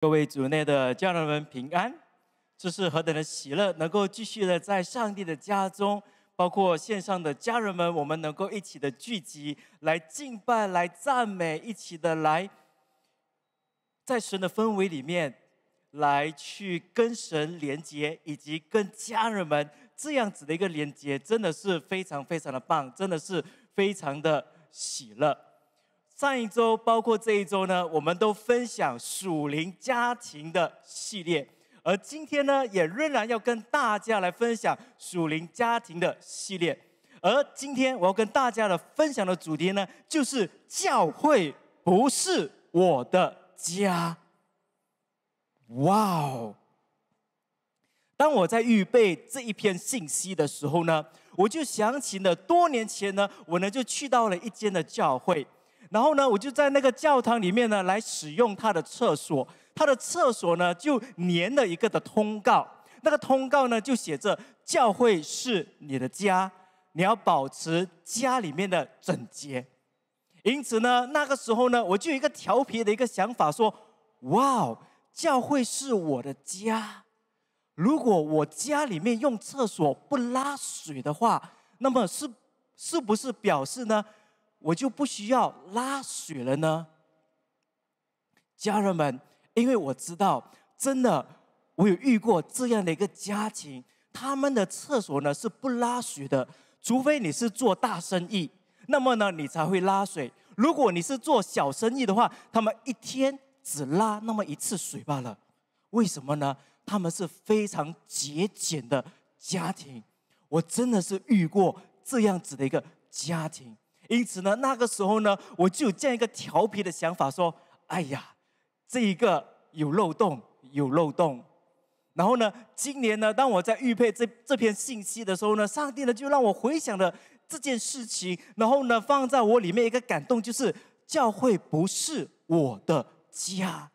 各位组内的家人们平安，这是何等的喜乐！能够继续的在上帝的家中，包括线上的家人们，我们能够一起的聚集来敬拜、来赞美，一起的来在神的氛围里面来去跟神连接，以及跟家人们这样子的一个连接，真的是非常非常的棒，真的是非常的喜乐。上一周，包括这一周呢，我们都分享属灵家庭的系列，而今天呢，也仍然要跟大家来分享属灵家庭的系列。而今天我要跟大家的分享的主题呢，就是教会不是我的家。哇哦！当我在预备这一篇信息的时候呢，我就想起了多年前呢，我呢就去到了一间的教会。然后呢，我就在那个教堂里面呢，来使用他的厕所。他的厕所呢，就粘了一个的通告。那个通告呢，就写着：“教会是你的家，你要保持家里面的整洁。”因此呢，那个时候呢，我就有一个调皮的一个想法，说：“哇哦，教会是我的家。如果我家里面用厕所不拉水的话，那么是是不是表示呢？”我就不需要拉水了呢，家人们，因为我知道，真的，我有遇过这样的一个家庭，他们的厕所呢是不拉水的，除非你是做大生意，那么呢你才会拉水。如果你是做小生意的话，他们一天只拉那么一次水罢了。为什么呢？他们是非常节俭的家庭，我真的是遇过这样子的一个家庭。因此呢，那个时候呢，我就有这样一个调皮的想法，说：“哎呀，这一个有漏洞，有漏洞。”然后呢，今年呢，当我在预配这这篇信息的时候呢，上帝呢就让我回想了这件事情，然后呢，放在我里面一个感动就是教会不是我的家。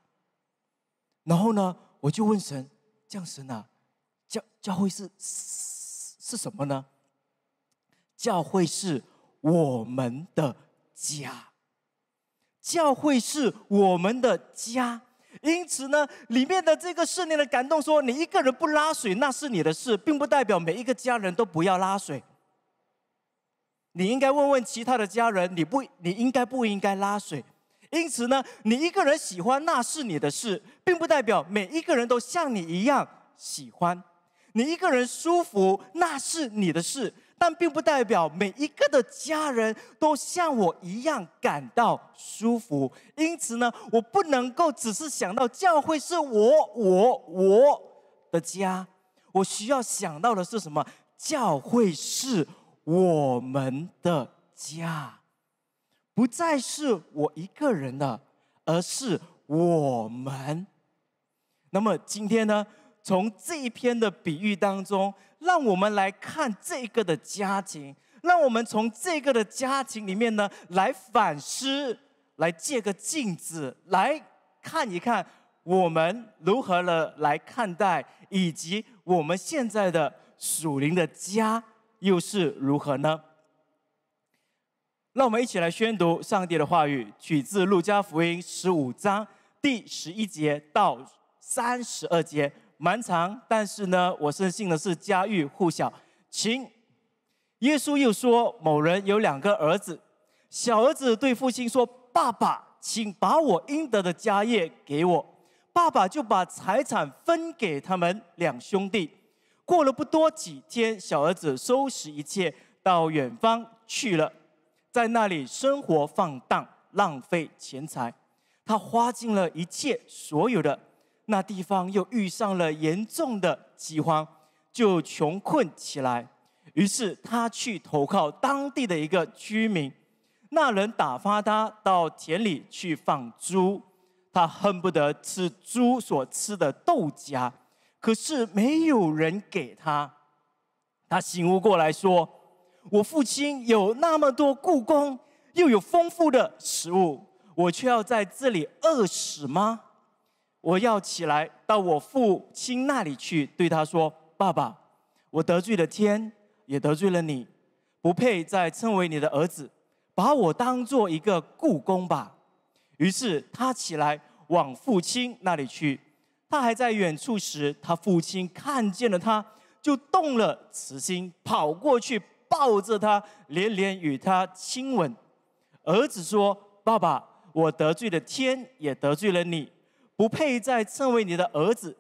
然后呢，我就问神，这样神啊，教教会是是什么呢？教会是。我们的家，教会是我们的家，因此呢，里面的这个圣灵的感动说：“你一个人不拉水，那是你的事，并不代表每一个家人都不要拉水。你应该问问其他的家人，你不，你应该不应该拉水。因此呢，你一个人喜欢那是你的事，并不代表每一个人都像你一样喜欢。你一个人舒服那是你的事。”但并不代表每一个的家人都像我一样感到舒服。因此呢，我不能够只是想到教会是我、我、我的家。我需要想到的是什么？教会是我们的家，不再是我一个人的，而是我们。那么今天呢，从这一篇的比喻当中。让我们来看这个的家庭，让我们从这个的家庭里面呢来反思，来借个镜子来看一看我们如何的来看待，以及我们现在的属灵的家又是如何呢？让我们一起来宣读上帝的话语，取自《路加福音》十五章第十一节到三十二节。蛮长，但是呢，我深信的是家喻户晓。请，耶稣又说，某人有两个儿子，小儿子对父亲说：“爸爸，请把我应得的家业给我。”爸爸就把财产分给他们两兄弟。过了不多几天，小儿子收拾一切，到远方去了，在那里生活放荡，浪费钱财，他花尽了一切所有的。那地方又遇上了严重的饥荒，就穷困起来。于是他去投靠当地的一个居民，那人打发他到田里去放猪。他恨不得吃猪所吃的豆荚，可是没有人给他。他醒悟过来说：“我父亲有那么多故宫，又有丰富的食物，我却要在这里饿死吗？”我要起来到我父亲那里去，对他说：“爸爸，我得罪了天，也得罪了你，不配再称为你的儿子，把我当做一个故宫吧。”于是他起来往父亲那里去。他还在远处时，他父亲看见了他，就动了慈心，跑过去抱着他，连连与他亲吻。儿子说：“爸爸，我得罪了天，也得罪了你。”不配再称为你的儿子，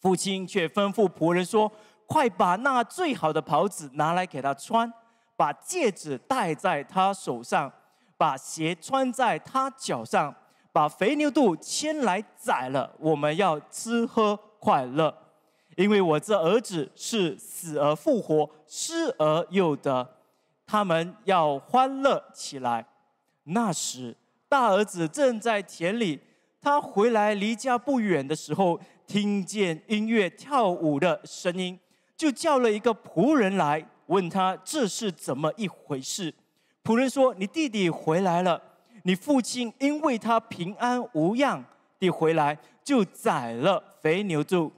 父亲却吩咐仆人说：“快把那最好的袍子拿来给他穿，把戒指戴在他手上，把鞋穿在他脚上，把肥牛肚牵来宰了，我们要吃喝快乐，因为我这儿子是死而复活，失而又得，他们要欢乐起来。那时，大儿子正在田里。”他回来离家不远的时候，听见音乐跳舞的声音，就叫了一个仆人来，问他这是怎么一回事。仆人说：“你弟弟回来了，你父亲因为他平安无恙地回来，就宰了肥牛。”就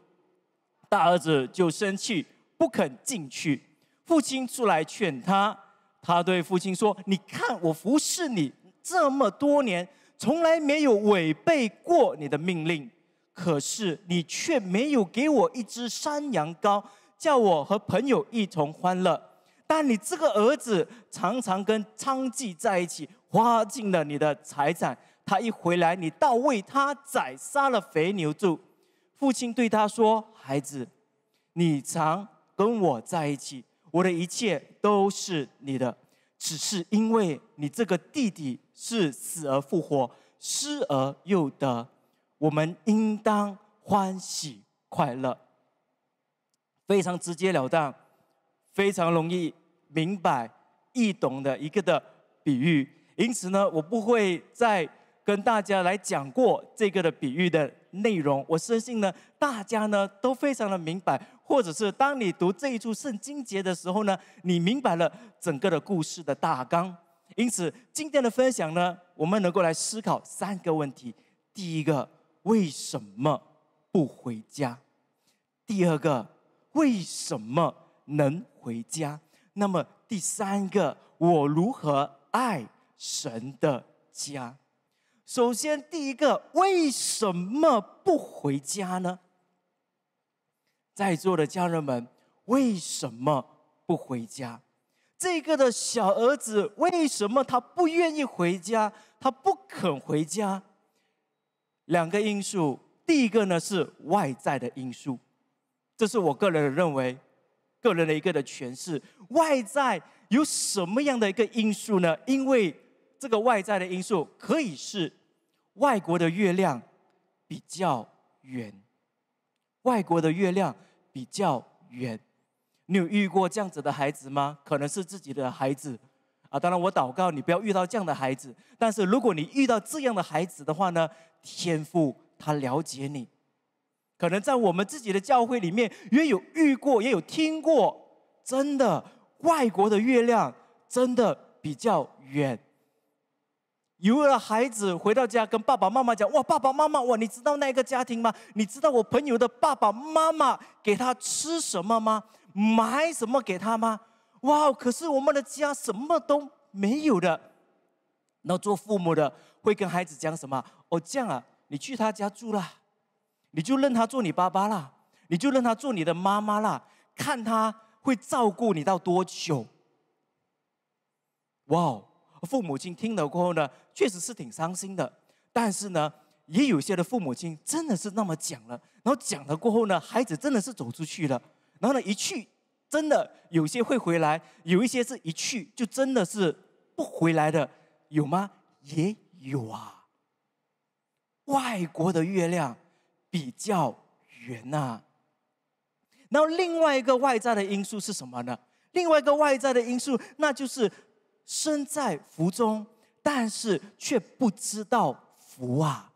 大儿子就生气，不肯进去。父亲出来劝他，他对父亲说：“你看我服侍你这么多年。”从来没有违背过你的命令，可是你却没有给我一只山羊羔，叫我和朋友一同欢乐。但你这个儿子常常跟娼妓在一起，花尽了你的财产。他一回来，你倒为他宰杀了肥牛住。父亲对他说：“孩子，你常跟我在一起，我的一切都是你的。”只是因为你这个弟弟是死而复活、失而又得，我们应当欢喜快乐。非常直截了当，非常容易明白、易懂的一个的比喻。因此呢，我不会再跟大家来讲过这个的比喻的内容。我深信呢，大家呢都非常的明白。或者是当你读这一处圣经节的时候呢，你明白了整个的故事的大纲。因此，今天的分享呢，我们能够来思考三个问题：第一个，为什么不回家？第二个，为什么能回家？那么，第三个，我如何爱神的家？首先，第一个为什么不回家呢？在座的家人们，为什么不回家？这个的小儿子为什么他不愿意回家？他不肯回家。两个因素，第一个呢是外在的因素，这是我个人认为，个人的一个的诠释。外在有什么样的一个因素呢？因为这个外在的因素可以是外国的月亮比较圆，外国的月亮。比较远，你有遇过这样子的孩子吗？可能是自己的孩子啊，当然我祷告你不要遇到这样的孩子。但是如果你遇到这样的孩子的话呢，天父他了解你，可能在我们自己的教会里面也有遇过，也有听过。真的，外国的月亮真的比较远。有了孩子回到家跟爸爸妈妈讲：“哇，爸爸妈妈，哇，你知道那个家庭吗？你知道我朋友的爸爸妈妈给他吃什么吗？买什么给他吗？哇，可是我们的家什么都没有的。那做父母的会跟孩子讲什么？哦，这样啊，你去他家住了，你就认他做你爸爸啦，你就认他做你的妈妈啦，看他会照顾你到多久。”哇。父母亲听了过后呢，确实是挺伤心的，但是呢，也有些的父母亲真的是那么讲了，然后讲了过后呢，孩子真的是走出去了，然后呢，一去真的有些会回来，有一些是一去就真的是不回来的，有吗？也有啊。外国的月亮比较圆呐。然后另外一个外在的因素是什么呢？另外一个外在的因素那就是。身在福中，但是却不知道福啊！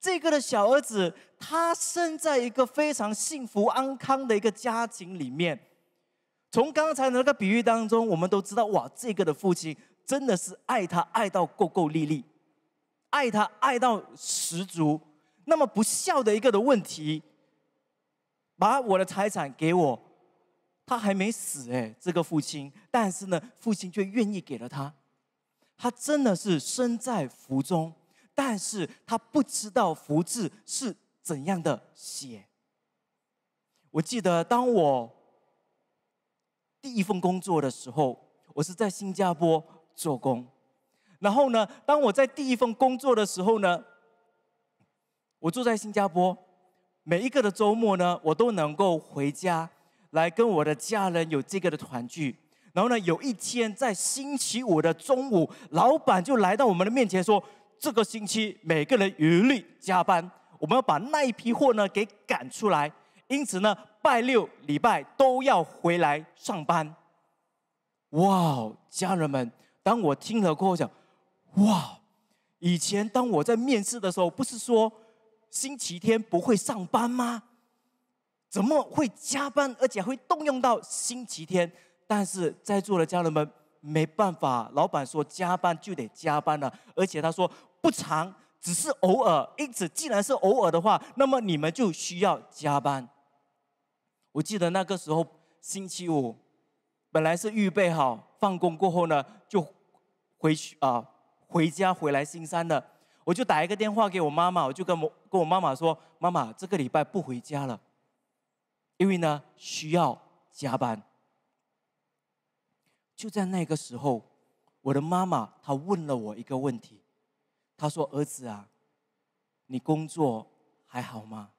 这个的小儿子，他生在一个非常幸福安康的一个家庭里面。从刚才的那个比喻当中，我们都知道，哇，这个的父亲真的是爱他爱到够够力力，爱他爱到十足。那么不孝的一个的问题，把我的财产给我。他还没死哎，这个父亲，但是呢，父亲却愿意给了他，他真的是身在福中，但是他不知道“福”字是怎样的写。我记得当我第一份工作的时候，我是在新加坡做工，然后呢，当我在第一份工作的时候呢，我住在新加坡，每一个的周末呢，我都能够回家。来跟我的家人有这个的团聚，然后呢，有一天在星期五的中午，老板就来到我们的面前说：“这个星期每个人一律加班，我们要把那一批货呢给赶出来。”因此呢，拜六礼拜都要回来上班。哇，家人们，当我听了过后讲：“哇，以前当我在面试的时候，不是说星期天不会上班吗？”怎么会加班，而且会动用到星期天？但是在座的家人们没办法，老板说加班就得加班了，而且他说不长，只是偶尔。因此，既然是偶尔的话，那么你们就需要加班。我记得那个时候星期五，本来是预备好放工过后呢，就回去啊，回家回来新山的，我就打一个电话给我妈妈，我就跟跟我妈妈说：“妈妈，这个礼拜不回家了。”因为呢，需要加班。就在那个时候，我的妈妈她问了我一个问题，她说：“儿子啊，你工作还好吗？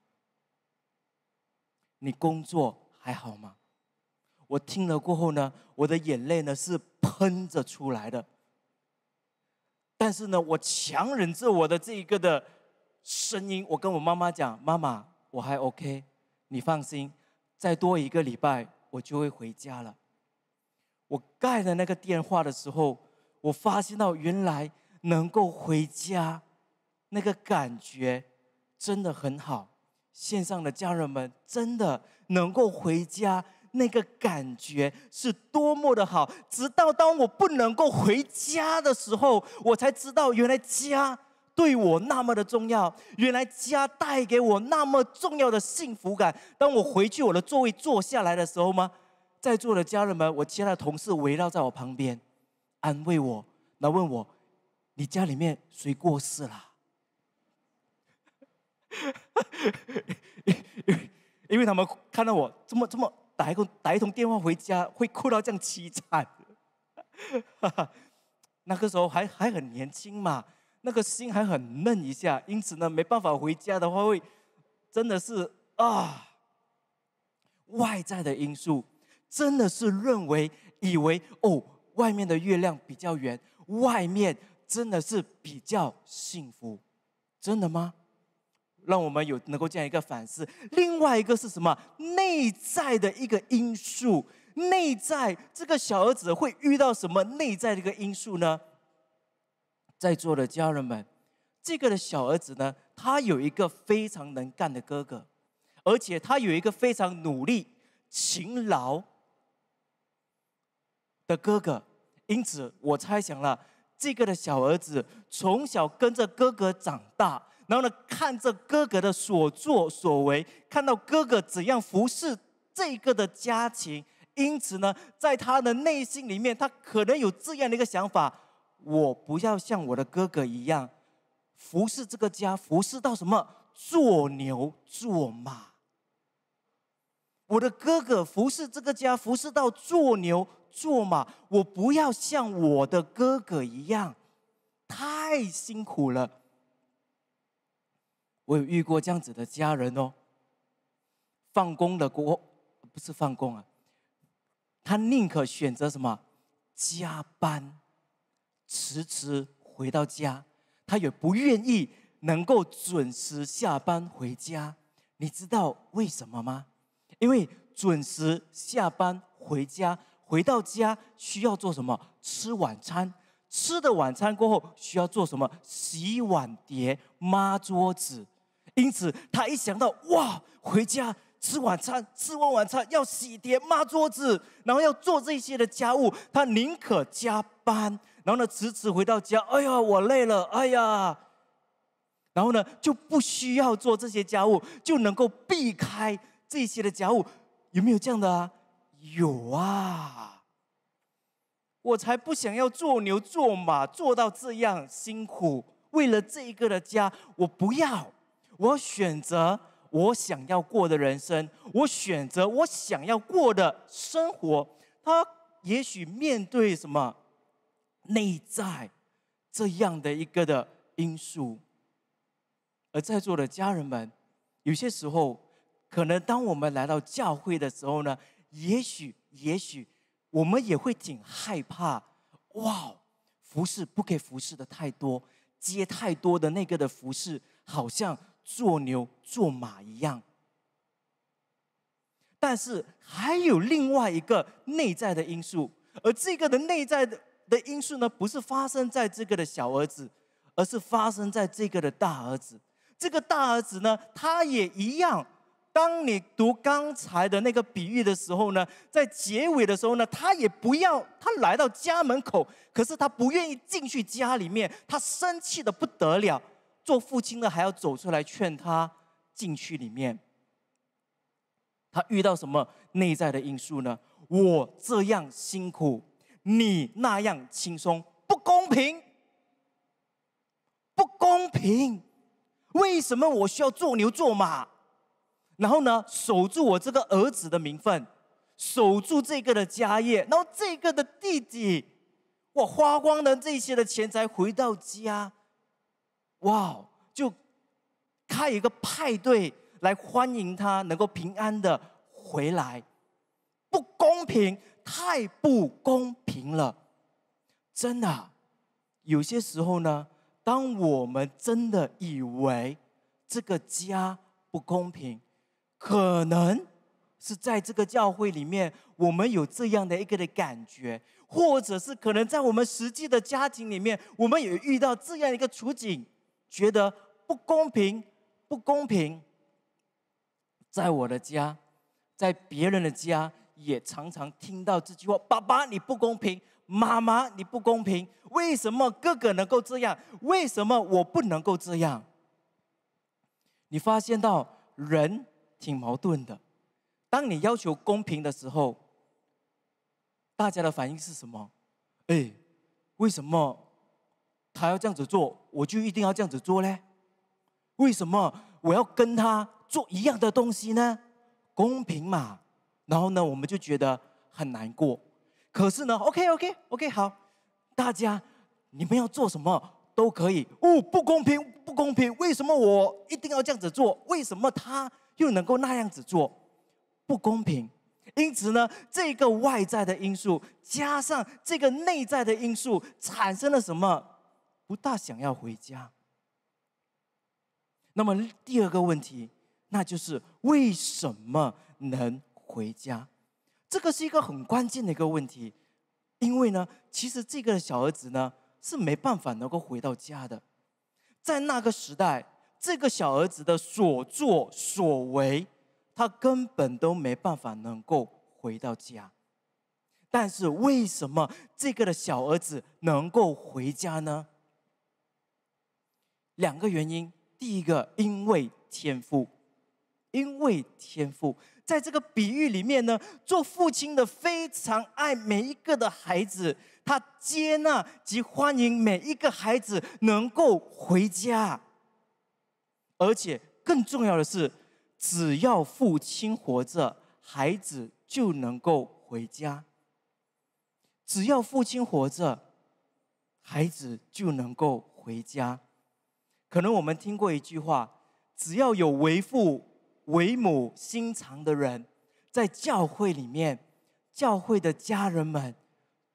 你工作还好吗？”我听了过后呢，我的眼泪呢是喷着出来的。但是呢，我强忍着我的这一个的声音，我跟我妈妈讲：“妈妈，我还 OK，你放心。”再多一个礼拜，我就会回家了。我盖了那个电话的时候，我发现到原来能够回家，那个感觉真的很好。线上的家人们，真的能够回家，那个感觉是多么的好。直到当我不能够回家的时候，我才知道原来家。对我那么的重要，原来家带给我那么重要的幸福感。当我回去我的座位坐下来的时候吗？在座的家人们，我其他的同事围绕在我旁边，安慰我，来问我：“你家里面谁过世了？”因 因为他们看到我这么这么打一通打一通电话回家，会哭到这样凄惨。那个时候还还很年轻嘛。那个心还很嫩一下，因此呢，没办法回家的话，会真的是啊，外在的因素真的是认为以为哦，外面的月亮比较圆，外面真的是比较幸福，真的吗？让我们有能够这样一个反思。另外一个是什么？内在的一个因素，内在这个小儿子会遇到什么内在的一个因素呢？在座的家人们，这个的小儿子呢，他有一个非常能干的哥哥，而且他有一个非常努力、勤劳的哥哥，因此我猜想了，这个的小儿子从小跟着哥哥长大，然后呢，看着哥哥的所作所为，看到哥哥怎样服侍这个的家庭，因此呢，在他的内心里面，他可能有这样的一个想法。我不要像我的哥哥一样，服侍这个家，服侍到什么做牛做马。我的哥哥服侍这个家，服侍到做牛做马，我不要像我的哥哥一样，太辛苦了。我有遇过这样子的家人哦，放工的过，不是放工啊，他宁可选择什么加班。迟迟回到家，他也不愿意能够准时下班回家。你知道为什么吗？因为准时下班回家，回到家需要做什么？吃晚餐。吃的晚餐过后需要做什么？洗碗碟、抹桌子。因此，他一想到哇，回家吃晚餐，吃完晚餐要洗碟、抹桌子，然后要做这些的家务，他宁可加班。然后呢，迟迟回到家，哎呀，我累了，哎呀，然后呢，就不需要做这些家务，就能够避开这些的家务，有没有这样的啊？有啊，我才不想要做牛做马，做到这样辛苦，为了这一个的家，我不要，我选择我想要过的人生，我选择我想要过的生活。他也许面对什么？内在这样的一个的因素，而在座的家人们，有些时候，可能当我们来到教会的时候呢，也许也许我们也会挺害怕，哇，服侍不给服侍的太多，接太多的那个的服侍，好像做牛做马一样。但是还有另外一个内在的因素，而这个的内在的。的因素呢，不是发生在这个的小儿子，而是发生在这个的大儿子。这个大儿子呢，他也一样。当你读刚才的那个比喻的时候呢，在结尾的时候呢，他也不要他来到家门口，可是他不愿意进去家里面，他生气的不得了。做父亲的还要走出来劝他进去里面。他遇到什么内在的因素呢？我这样辛苦。你那样轻松不公平，不公平！为什么我需要做牛做马，然后呢守住我这个儿子的名分，守住这个的家业，然后这个的弟弟，我花光了这些的钱才回到家，哇，就开一个派对来欢迎他能够平安的回来，不公平！太不公平了，真的。有些时候呢，当我们真的以为这个家不公平，可能是在这个教会里面，我们有这样的一个的感觉，或者是可能在我们实际的家庭里面，我们也遇到这样一个处境，觉得不公平，不公平。在我的家，在别人的家。也常常听到这句话：“爸爸你不公平，妈妈你不公平，为什么哥哥能够这样，为什么我不能够这样？”你发现到人挺矛盾的。当你要求公平的时候，大家的反应是什么？哎，为什么他要这样子做，我就一定要这样子做嘞？为什么我要跟他做一样的东西呢？公平嘛。然后呢，我们就觉得很难过。可是呢，OK，OK，OK，好，大家，你们要做什么都可以。哦，不公平，不公平，为什么我一定要这样子做？为什么他又能够那样子做？不公平。因此呢，这个外在的因素加上这个内在的因素，产生了什么？不大想要回家。那么第二个问题，那就是为什么能？回家，这个是一个很关键的一个问题，因为呢，其实这个小儿子呢是没办法能够回到家的，在那个时代，这个小儿子的所作所为，他根本都没办法能够回到家。但是为什么这个的小儿子能够回家呢？两个原因，第一个因为天赋，因为天赋。在这个比喻里面呢，做父亲的非常爱每一个的孩子，他接纳及欢迎每一个孩子能够回家，而且更重要的是，只要父亲活着，孩子就能够回家。只要父亲活着，孩子就能够回家。可能我们听过一句话，只要有为父。为母心肠的人，在教会里面，教会的家人们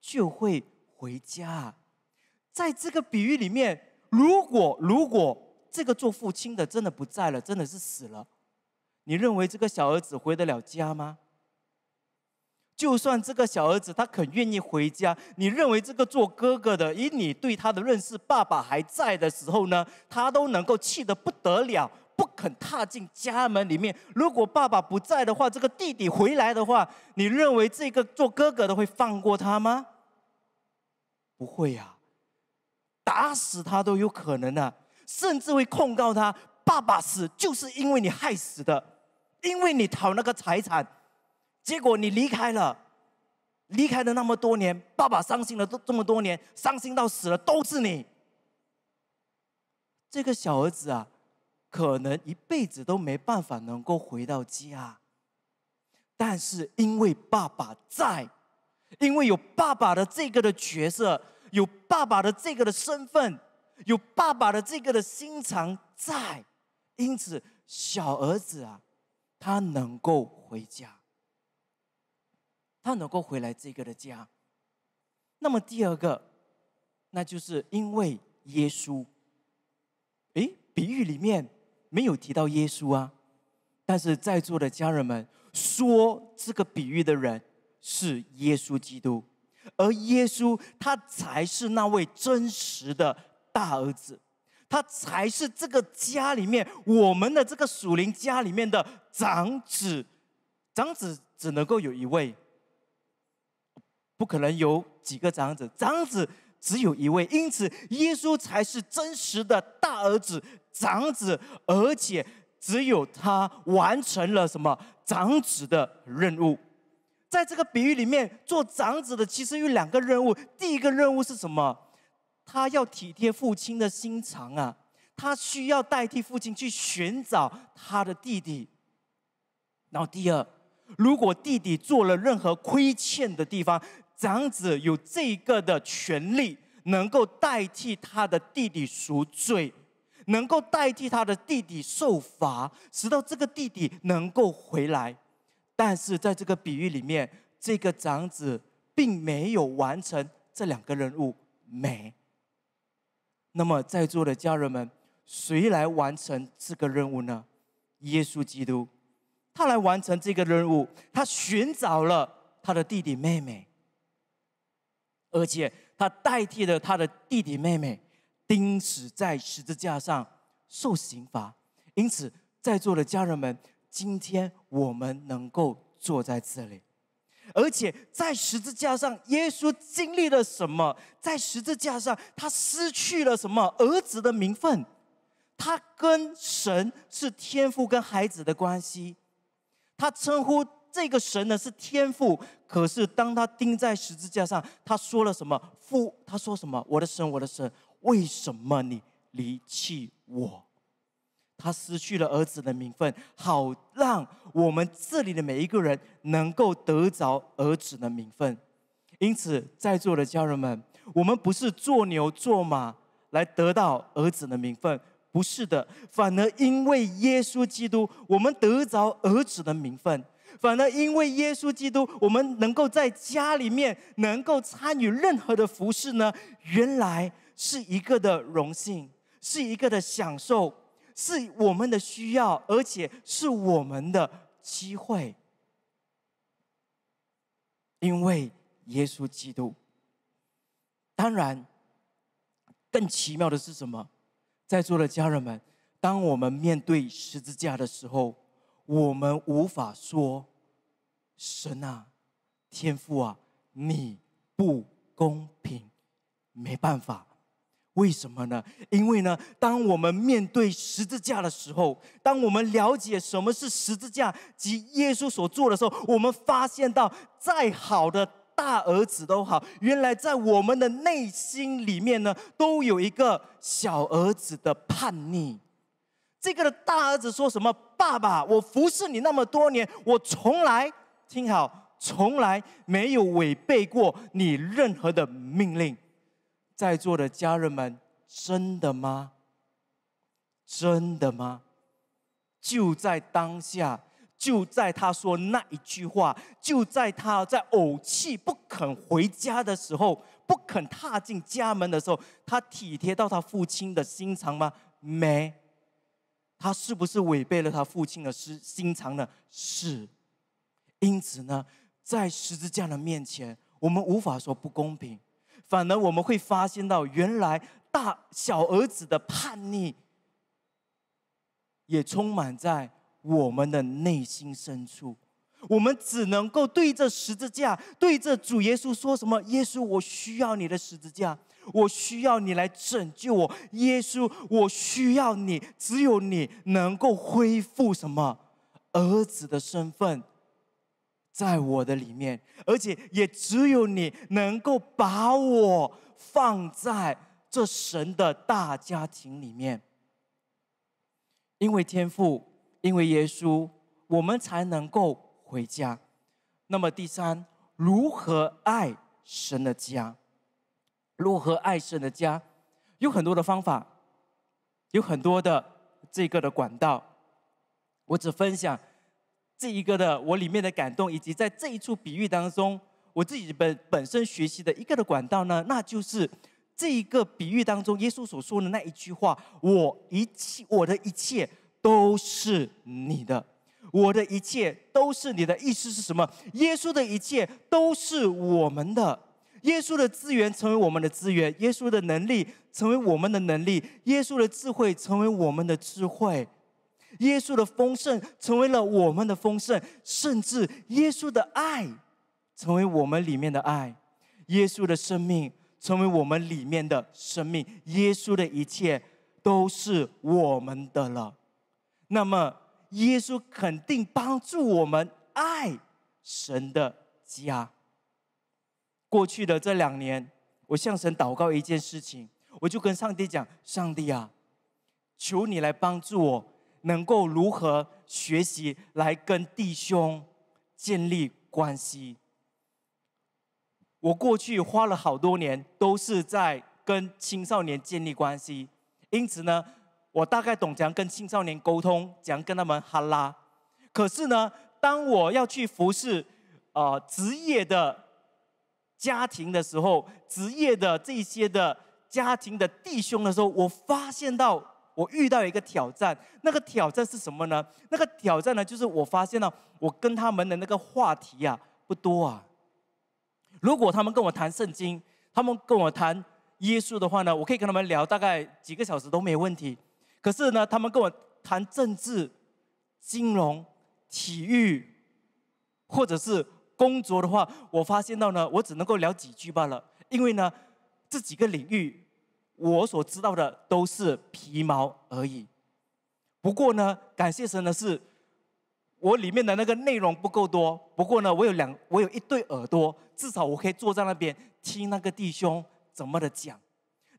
就会回家。在这个比喻里面，如果如果这个做父亲的真的不在了，真的是死了，你认为这个小儿子回得了家吗？就算这个小儿子他肯愿意回家，你认为这个做哥哥的，以你对他的认识，爸爸还在的时候呢，他都能够气得不得了。不肯踏进家门里面。如果爸爸不在的话，这个弟弟回来的话，你认为这个做哥哥的会放过他吗？不会呀，打死他都有可能啊，甚至会控告他。爸爸死就是因为你害死的，因为你讨那个财产，结果你离开了，离开了那么多年，爸爸伤心了都这么多年，伤心到死了都是你。这个小儿子啊。可能一辈子都没办法能够回到家，但是因为爸爸在，因为有爸爸的这个的角色，有爸爸的这个的身份，有爸爸的这个的心肠在，因此小儿子啊，他能够回家，他能够回来这个的家。那么第二个，那就是因为耶稣，诶，比喻里面。没有提到耶稣啊，但是在座的家人们说这个比喻的人是耶稣基督，而耶稣他才是那位真实的大儿子，他才是这个家里面我们的这个属灵家里面的长子，长子只能够有一位，不可能有几个长子，长子只有一位，因此耶稣才是真实的大儿子。长子，而且只有他完成了什么长子的任务。在这个比喻里面，做长子的其实有两个任务。第一个任务是什么？他要体贴父亲的心肠啊，他需要代替父亲去寻找他的弟弟。然后第二，如果弟弟做了任何亏欠的地方，长子有这个的权利，能够代替他的弟弟赎罪。能够代替他的弟弟受罚，直到这个弟弟能够回来。但是在这个比喻里面，这个长子并没有完成这两个任务，美。那么在座的家人们，谁来完成这个任务呢？耶稣基督，他来完成这个任务。他寻找了他的弟弟妹妹，而且他代替了他的弟弟妹妹。钉死在十字架上受刑罚，因此在座的家人们，今天我们能够坐在这里，而且在十字架上，耶稣经历了什么？在十字架上，他失去了什么？儿子的名分，他跟神是天父跟孩子的关系，他称呼这个神呢是天父。可是当他钉在十字架上，他说了什么？父，他说什么？我的神，我的神。为什么你离弃我？他失去了儿子的名分，好让我们这里的每一个人能够得着儿子的名分。因此，在座的家人们，我们不是做牛做马来得到儿子的名分，不是的，反而因为耶稣基督，我们得着儿子的名分；反而因为耶稣基督，我们能够在家里面能够参与任何的服饰呢？原来。是一个的荣幸，是一个的享受，是我们的需要，而且是我们的机会。因为耶稣基督。当然，更奇妙的是什么？在座的家人们，当我们面对十字架的时候，我们无法说：“神啊，天父啊，你不公平，没办法。”为什么呢？因为呢，当我们面对十字架的时候，当我们了解什么是十字架及耶稣所做的时候，我们发现到再好的大儿子都好，原来在我们的内心里面呢，都有一个小儿子的叛逆。这个的大儿子说什么？爸爸，我服侍你那么多年，我从来听好，从来没有违背过你任何的命令。在座的家人们，真的吗？真的吗？就在当下，就在他说那一句话，就在他在呕气不肯回家的时候，不肯踏进家门的时候，他体贴到他父亲的心肠吗？没，他是不是违背了他父亲的心心肠呢？是，因此呢，在十字架的面前，我们无法说不公平。反而我们会发现到，原来大小儿子的叛逆，也充满在我们的内心深处。我们只能够对着十字架，对着主耶稣说什么：“耶稣，我需要你的十字架，我需要你来拯救我。”耶稣，我需要你，只有你能够恢复什么儿子的身份。在我的里面，而且也只有你能够把我放在这神的大家庭里面，因为天父，因为耶稣，我们才能够回家。那么第三，如何爱神的家？如何爱神的家？有很多的方法，有很多的这个的管道，我只分享。这一个的我里面的感动，以及在这一处比喻当中，我自己本本身学习的一个的管道呢，那就是这一个比喻当中耶稣所说的那一句话：“我一切，我的一切都是你的，我的一切都是你的。”意思是什么？耶稣的一切都是我们的，耶稣的资源成为我们的资源，耶稣的能力成为我们的能力，耶稣的智慧成为我们的智慧。耶稣的丰盛成为了我们的丰盛，甚至耶稣的爱成为我们里面的爱，耶稣的生命成为我们里面的生命，耶稣的一切都是我们的了。那么，耶稣肯定帮助我们爱神的家。过去的这两年，我向神祷告一件事情，我就跟上帝讲：“上帝啊，求你来帮助我。”能够如何学习来跟弟兄建立关系？我过去花了好多年，都是在跟青少年建立关系，因此呢，我大概懂怎样跟青少年沟通，怎样跟他们哈拉。可是呢，当我要去服侍啊职业的家庭的时候，职业的这些的家庭的弟兄的时候，我发现到。我遇到一个挑战，那个挑战是什么呢？那个挑战呢，就是我发现了，我跟他们的那个话题呀不多啊。如果他们跟我谈圣经，他们跟我谈耶稣的话呢，我可以跟他们聊大概几个小时都没问题。可是呢，他们跟我谈政治、金融、体育，或者是工作的话，我发现到呢，我只能够聊几句罢了，因为呢，这几个领域。我所知道的都是皮毛而已。不过呢，感谢神的是，我里面的那个内容不够多。不过呢，我有两，我有一对耳朵，至少我可以坐在那边听那个弟兄怎么的讲。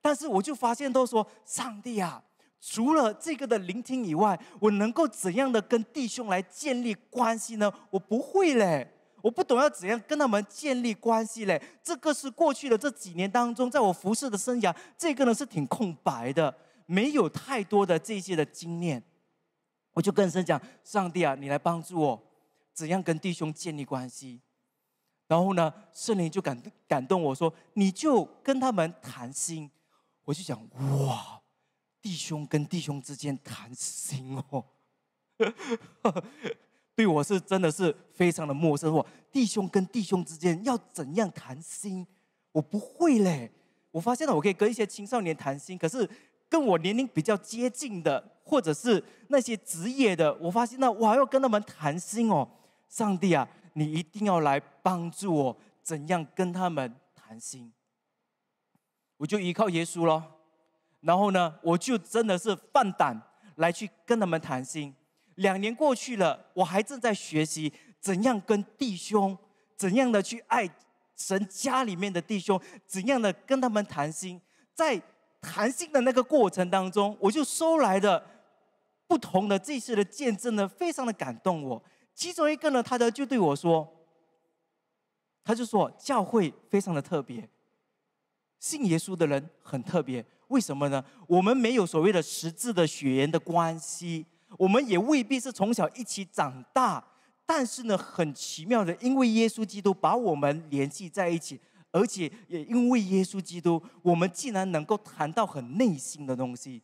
但是我就发现，都说上帝啊，除了这个的聆听以外，我能够怎样的跟弟兄来建立关系呢？我不会嘞。我不懂要怎样跟他们建立关系嘞，这个是过去的这几年当中，在我服侍的生涯，这个呢是挺空白的，没有太多的这些的经验。我就跟神讲：“上帝啊，你来帮助我，怎样跟弟兄建立关系？”然后呢，圣灵就感感动我说：“你就跟他们谈心。”我就想：“哇，弟兄跟弟兄之间谈心哦。”对我是真的是非常的陌生，我弟兄跟弟兄之间要怎样谈心，我不会嘞。我发现了，我可以跟一些青少年谈心，可是跟我年龄比较接近的，或者是那些职业的，我发现我还要跟他们谈心哦！上帝啊，你一定要来帮助我，怎样跟他们谈心？我就依靠耶稣咯，然后呢，我就真的是放胆来去跟他们谈心。两年过去了，我还正在学习怎样跟弟兄怎样的去爱神家里面的弟兄，怎样的跟他们谈心。在谈心的那个过程当中，我就收来的不同的这些的见证呢，非常的感动我。其中一个呢，他呢就对我说，他就说教会非常的特别，信耶稣的人很特别。为什么呢？我们没有所谓的实质的血缘的关系。我们也未必是从小一起长大，但是呢，很奇妙的，因为耶稣基督把我们联系在一起，而且也因为耶稣基督，我们竟然能够谈到很内心的东西。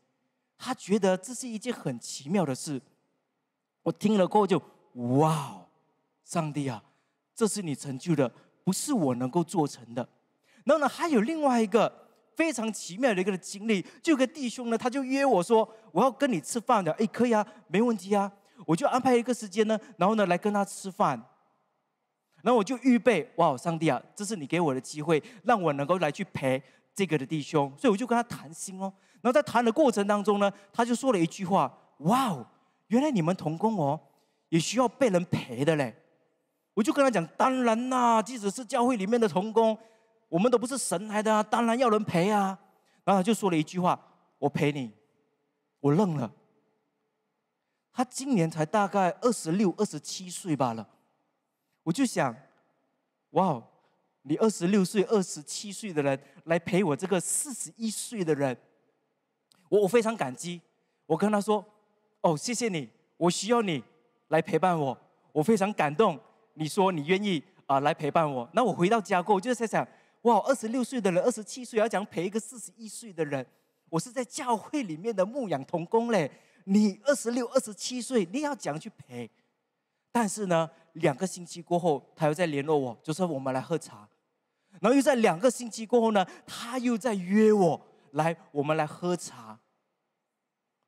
他觉得这是一件很奇妙的事。我听了过后就，哇哦，上帝啊，这是你成就的，不是我能够做成的。然后呢，还有另外一个。非常奇妙的一个经历，就个弟兄呢，他就约我说，我要跟你吃饭的，哎，可以啊，没问题啊，我就安排一个时间呢，然后呢来跟他吃饭，然后我就预备，哇，上帝啊，这是你给我的机会，让我能够来去陪这个的弟兄，所以我就跟他谈心哦。然后在谈的过程当中呢，他就说了一句话，哇哦，原来你们童工哦，也需要被人陪的嘞，我就跟他讲，当然啦，即使是教会里面的童工。我们都不是神来的啊，当然要人陪啊。然后他就说了一句话：“我陪你。”我愣了。他今年才大概二十六、二十七岁罢了。我就想：“哇哦，你二十六岁、二十七岁的人来陪我这个四十一岁的人，我我非常感激。”我跟他说：“哦，谢谢你，我需要你来陪伴我，我非常感动。”你说你愿意啊来陪伴我？那我回到家后，我就在想。哇，二十六岁的人，二十七岁，要讲陪一个四十一岁的人，我是在教会里面的牧养童工嘞。你二十六、二十七岁，你要讲去陪，但是呢，两个星期过后，他又在联络我，就说我们来喝茶。然后又在两个星期过后呢，他又在约我来，我们来喝茶。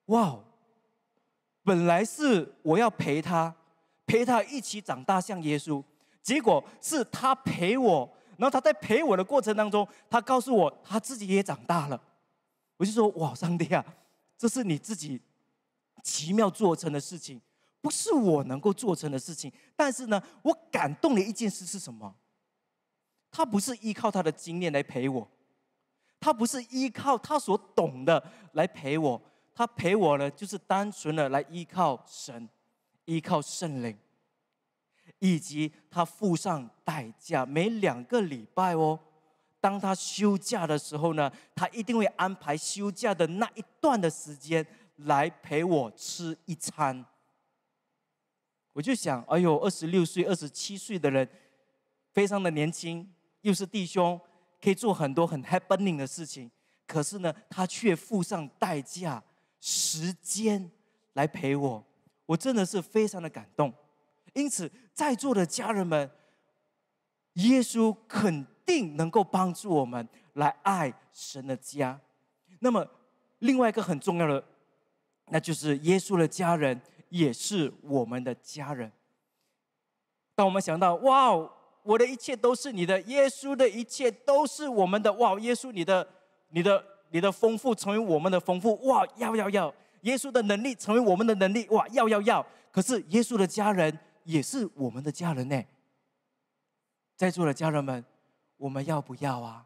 哇，本来是我要陪他，陪他一起长大像耶稣，结果是他陪我。然后他在陪我的过程当中，他告诉我他自己也长大了，我就说哇，上帝啊，这是你自己奇妙做成的事情，不是我能够做成的事情。但是呢，我感动的一件事是什么？他不是依靠他的经验来陪我，他不是依靠他所懂的来陪我，他陪我呢，就是单纯的来依靠神，依靠圣灵。以及他付上代价，每两个礼拜哦，当他休假的时候呢，他一定会安排休假的那一段的时间来陪我吃一餐。我就想，哎呦，二十六岁、二十七岁的人，非常的年轻，又是弟兄，可以做很多很 happening 的事情，可是呢，他却付上代价时间来陪我，我真的是非常的感动。因此，在座的家人们，耶稣肯定能够帮助我们来爱神的家。那么，另外一个很重要的，那就是耶稣的家人也是我们的家人。当我们想到，哇，我的一切都是你的，耶稣的一切都是我们的。哇，耶稣，你的、你的、你的丰富成为我们的丰富。哇，要要要，耶稣的能力成为我们的能力。哇，要要要。可是，耶稣的家人。也是我们的家人呢，在座的家人们，我们要不要啊？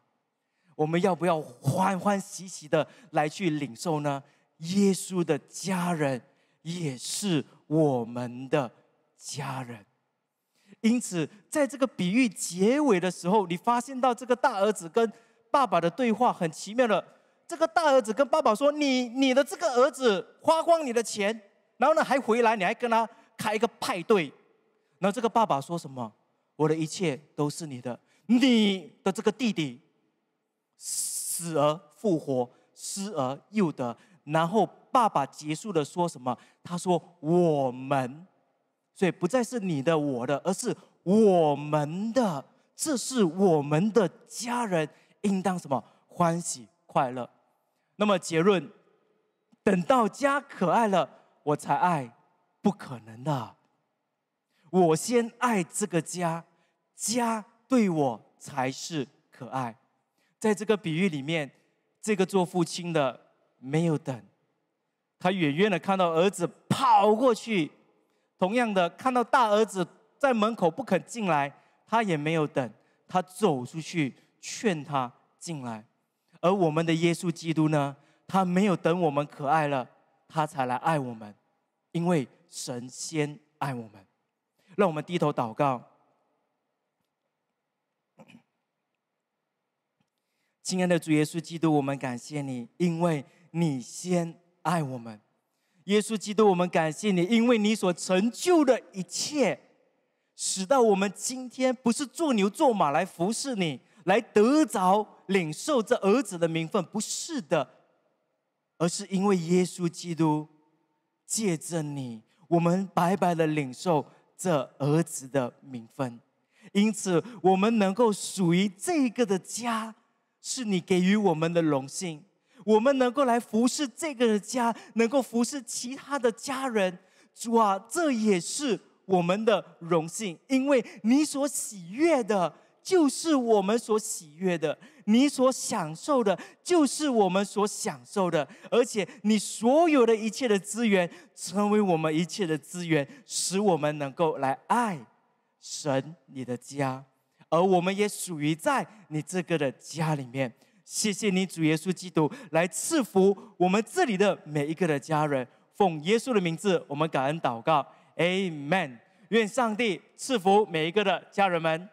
我们要不要欢欢喜喜的来去领受呢？耶稣的家人也是我们的家人，因此在这个比喻结尾的时候，你发现到这个大儿子跟爸爸的对话很奇妙的。这个大儿子跟爸爸说：“你你的这个儿子花光你的钱，然后呢还回来，你还跟他开一个派对。”那这个爸爸说什么？我的一切都是你的，你的这个弟弟，死而复活，失而又得。然后爸爸结束了说什么？他说：我们，所以不再是你的我的，而是我们的。这是我们的家人，应当什么？欢喜快乐。那么结论：等到家可爱了，我才爱，不可能的。我先爱这个家，家对我才是可爱。在这个比喻里面，这个做父亲的没有等，他远远的看到儿子跑过去，同样的看到大儿子在门口不肯进来，他也没有等，他走出去劝他进来。而我们的耶稣基督呢，他没有等我们可爱了，他才来爱我们，因为神先爱我们。让我们低头祷告，亲爱的主耶稣基督，我们感谢你，因为你先爱我们。耶稣基督，我们感谢你，因为你所成就的一切，使到我们今天不是做牛做马来服侍你，来得着领受这儿子的名分，不是的，而是因为耶稣基督借着你，我们白白的领受。这儿子的名分，因此我们能够属于这个的家，是你给予我们的荣幸。我们能够来服侍这个的家，能够服侍其他的家人，哇，这也是我们的荣幸，因为你所喜悦的。就是我们所喜悦的，你所享受的，就是我们所享受的。而且你所有的一切的资源，成为我们一切的资源，使我们能够来爱神，你的家，而我们也属于在你这个的家里面。谢谢你，主耶稣基督，来赐福我们这里的每一个的家人。奉耶稣的名字，我们感恩祷告，a m e n 愿上帝赐福每一个的家人们。